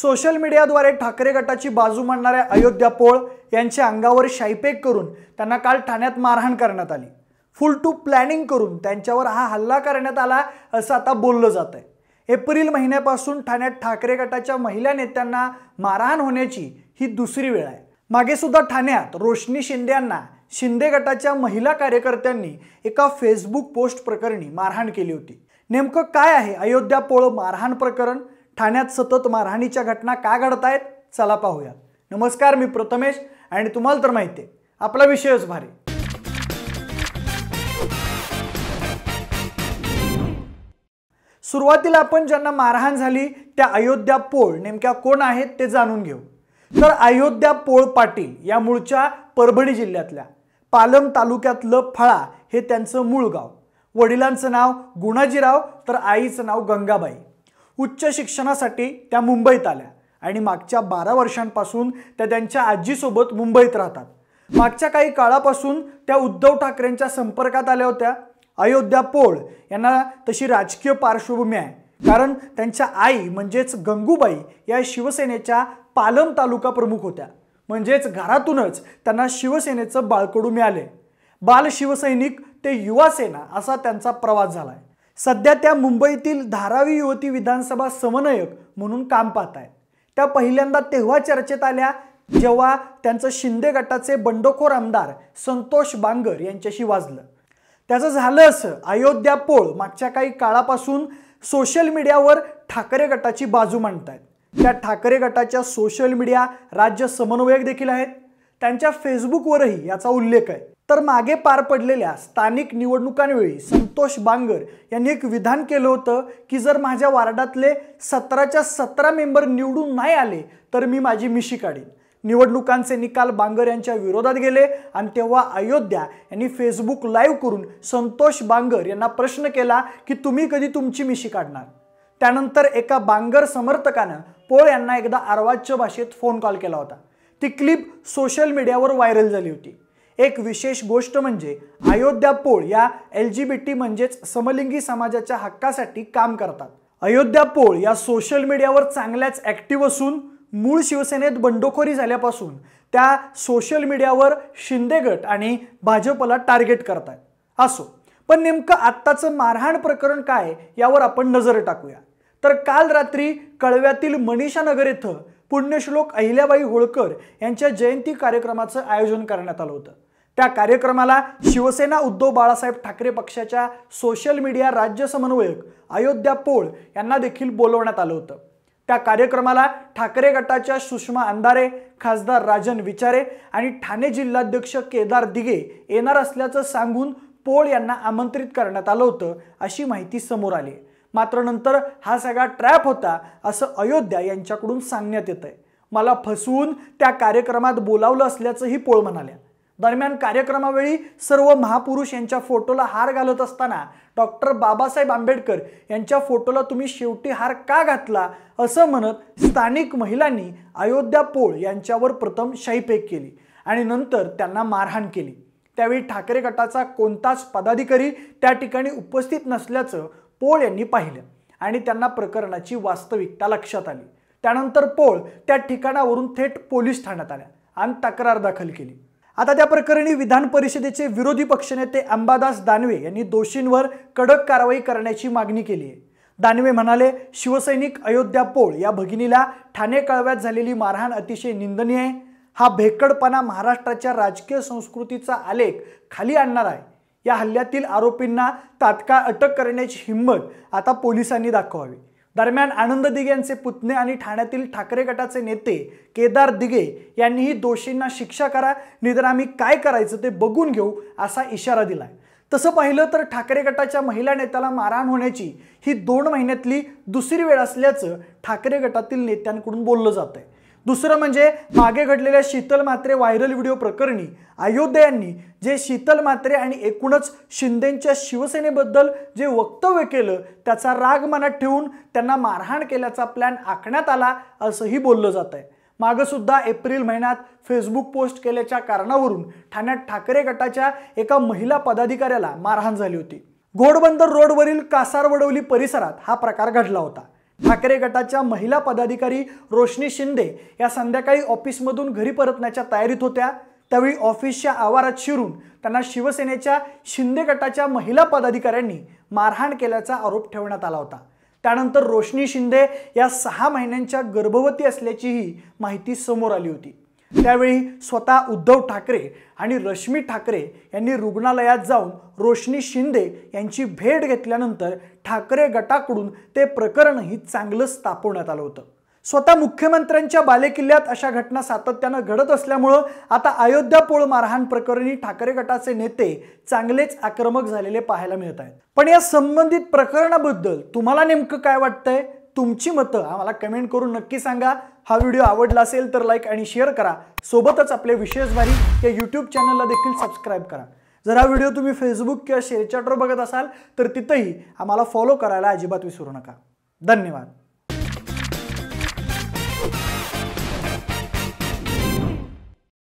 social मीडियाद्वारे ठाकरे गटाची बाजू मांडणाऱ्या अयोध्या पोळ यांच्या अंगावर शाईपेक करून त्यांना काल ठाण्यात मारहाण करण्यात आली फुल टू प्लॅनिंग करून त्यांच्यावर हा हल्ला करण्यात आला असं आता बोललं जात आहे एप्रिल महिन्यापासून ठाण्यात ठाकरे गटाच्या महिला नेत्यांना मारहाण होण्याची ही दुसरी वेळ आहे मागे सुद्धा ठाण्यात रोशनी शिंदे यांना शिंदे गटाच्या महिला कार्यकर्त्यांनी एका फेसबुक पोस्ट प्रकरणी मारहाण केली होती नेमकं काय आहे अयोध्या पोळ मारहाण प्रकरण ठाण्यात सतत मारहाणीच्या घटना का घडतायत चला पाहूया नमस्कार मी प्रथमेश आणि तुम्हाला तर माहिती आहे आपला विषयच भारी सुरुवातीला आपण ज्यांना मारहाण झाली त्या अयोध्या पोळ नेमक्या कोण आहेत ते जाणून घेऊ तर अयोध्या पोळ पाटील या मूळच्या परभणी जिल्ह्यातल्या पालम तालुक्यातलं फळा हे त्यांचं मूळ गाव वडिलांचं नाव गुणाजीराव तर आईचं नाव गंगाबाई उच्च शिक्षणासाठी त्या मुंबईत आल्या आणि मागच्या बारा वर्षांपासून त्या त्यांच्या आजीसोबत मुंबईत राहतात मागच्या काही काळापासून त्या उद्धव ठाकरेंच्या संपर्कात आल्या होत्या अयोध्या पोळ यांना तशी राजकीय पार्श्वभूमी आहे कारण त्यांच्या आई म्हणजेच गंगूबाई या शिवसेनेच्या पालम तालुका प्रमुख होत्या म्हणजेच घरातूनच त्यांना शिवसेनेचं बाळकडू मिळाले बाल शिवसैनिक ते युवासेना असा त्यांचा प्रवास झाला आहे सध्या त्या मुंबईतील धारावी युवती विधानसभा समन्वयक म्हणून काम पाहत आहेत त्या पहिल्यांदा तेव्हा चर्चेत आल्या जेव्हा त्यांचं शिंदे गटाचे बंडखोर आमदार संतोष बांगर यांच्याशी वाजलं त्याचं झालं असं अयोध्या पोळ मागच्या काही काळापासून सोशल मीडियावर ठाकरे गटाची बाजू मांडतायत त्या ठाकरे गटाच्या सोशल मीडिया राज्य समन्वयक देखील आहेत त्यांच्या फेसबुकवरही याचा उल्लेख आहे तर मागे पार पडलेल्या स्थानिक निवडणुकांवेळी संतोष बांगर यांनी एक विधान केलं होतं की जर माझ्या वार्डातले सतराच्या सतरा मेंबर निवडून नाही आले तर मी माझी मिशी काढीन निवडणुकांचे निकाल बांगर यांच्या विरोधात गेले आणि तेव्हा अयोध्या यांनी फेसबुक लाईव्ह करून संतोष बांगर यांना प्रश्न केला की तुम्ही कधी तुमची मिशी काढणार त्यानंतर एका बांगर समर्थकानं पोळ यांना एकदा आर्वाच्य भाषेत फोन कॉल केला होता ती क्लिप सोशल मीडियावर व्हायरल झाली होती एक विशेष गोष्ट म्हणजे अयोध्या पोळ या एल जी बी टी म्हणजेच समलिंगी समाजाच्या हक्कासाठी काम करतात अयोध्या पोळ या सोशल मीडियावर चांगल्याच ॲक्टिव्ह असून मूळ शिवसेनेत बंडखोरी झाल्यापासून त्या सोशल मीडियावर शिंदे गट आणि भाजपला टार्गेट करतात असो पण नेमकं आत्ताचं मारहाण प्रकरण काय यावर आपण नजर टाकूया तर काल रात्री कळव्यातील मनीषानगर इथं पुण्यश्लोक अहिल्याबाई होळकर यांच्या जयंती कार्यक्रमाचं आयोजन करण्यात आलं होतं त्या कार्यक्रमाला शिवसेना उद्धव बाळासाहेब ठाकरे पक्षाच्या सोशल मीडिया राज्य समन्वयक अयोध्या पोळ यांना देखील बोलवण्यात आलं होतं त्या कार्यक्रमाला ठाकरे गटाच्या सुषमा अंधारे खासदार राजन विचारे आणि ठाणे जिल्हाध्यक्ष केदार दिघे येणार असल्याचं सांगून पोळ यांना आमंत्रित करण्यात आलं होतं अशी माहिती समोर आली मात्र नंतर हा सगळा ट्रॅप होता असं अयोध्या यांच्याकडून सांगण्यात येत आहे मला फसवून त्या कार्यक्रमात बोलावलं असल्याचंही पोळ म्हणाल्या दरम्यान कार्यक्रमावेळी सर्व महापुरुष यांच्या फोटोला हार घालत असताना डॉक्टर बाबासाहेब आंबेडकर यांच्या फोटोला तुम्ही शेवटी हार का घातला असं म्हणत स्थानिक महिलांनी अयोध्या पोळ यांच्यावर प्रथम शाहीपेक केली आणि नंतर त्यांना मारहाण केली त्यावेळी ठाकरे गटाचा कोणताच पदाधिकारी त्या ठिकाणी उपस्थित नसल्याचं पोळ यांनी पाहिलं आणि त्यांना प्रकरणाची वास्तविकता लक्षात आली त्यानंतर पोळ त्या ठिकाणावरून थेट पोलीस ठाण्यात आल्या आणि तक्रार दाखल केली आता त्या प्रकरणी विधान परिषदेचे विरोधी पक्षनेते अंबादास दानवे यांनी दोषींवर कडक कारवाई करण्याची मागणी केली आहे दानवे म्हणाले शिवसैनिक अयोध्या पोळ या भगिनीला ठाणे कळव्यात झालेली मारहाण अतिशय निंदनीय आहे हा भेकडपणा महाराष्ट्राच्या राजकीय संस्कृतीचा आलेख खाली आणणार आहे या हल्ल्यातील आरोपींना तात्काळ अटक करण्याची हिंमत आता पोलिसांनी दाखवावी दरम्यान आनंद दिघे यांचे पुतणे आणि ठाण्यातील ठाकरे गटाचे नेते केदार दिघे यांनीही दोषींना शिक्षा करा निदर आम्ही काय करायचं ते बघून घेऊ असा इशारा दिला तसं पाहिलं तर ठाकरे गटाच्या महिला नेत्याला मारहाण होण्याची ही दोन महिन्यातली दुसरी वेळ असल्याचं ठाकरे गटातील नेत्यांकडून बोललं जात आहे दुसरं म्हणजे मागे घडलेल्या शीतल मात्रे व्हायरल व्हिडिओ प्रकरणी अयोध्या यांनी जे शीतल मात्रे आणि एकूणच शिंदेंच्या शिवसेनेबद्दल जे वक्तव्य केलं त्याचा राग मनात ठेवून त्यांना मारहाण केल्याचा प्लॅन आखण्यात आला असंही बोललं जात आहे मागंसुद्धा एप्रिल महिन्यात फेसबुक पोस्ट केल्याच्या कारणावरून ठाण्यात ठाकरे गटाच्या एका महिला पदाधिकाऱ्याला मारहाण झाली होती घोडबंदर रोडवरील कासारवडवली परिसरात हा प्रकार घडला होता ठाकरे गटाच्या महिला पदाधिकारी रोशनी शिंदे या संध्याकाळी ऑफिसमधून घरी परतण्याच्या तयारीत होत्या त्यावेळी ऑफिसच्या आवारात शिरून त्यांना शिवसेनेच्या शिंदे गटाच्या महिला पदाधिकाऱ्यांनी मारहाण केल्याचा आरोप ठेवण्यात आला होता त्यानंतर रोशनी शिंदे या सहा महिन्यांच्या गर्भवती असल्याचीही माहिती समोर आली होती त्यावेळी स्वतः उद्धव ठाकरे आणि रश्मी ठाकरे यांनी रुग्णालयात जाऊन रोशनी शिंदे यांची भेट घेतल्यानंतर ठाकरे गटाकडून ते प्रकरणही चांगलंच तापवण्यात आलं होतं स्वतः मुख्यमंत्र्यांच्या बालेकिल्ल्यात अशा घटना सातत्यानं घडत असल्यामुळं आता अयोध्या पोळ मारहाण प्रकरणी ठाकरे गटाचे नेते चांगलेच आक्रमक झालेले पाहायला मिळत आहेत पण या संबंधित प्रकरणाबद्दल तुम्हाला नेमकं काय वाटतंय तुमची मतं आम्हाला कमेंट करून नक्की सांगा हा व्हिडिओ आवडला असेल तर लाईक आणि शेअर करा सोबतच आपले भारी या यूट्यूब चॅनलला देखील सबस्क्राईब करा जर हा व्हिडिओ तुम्ही फेसबुक किंवा शेअरचॅटवर बघत असाल तर तिथंही आम्हाला फॉलो करायला अजिबात विसरू नका धन्यवाद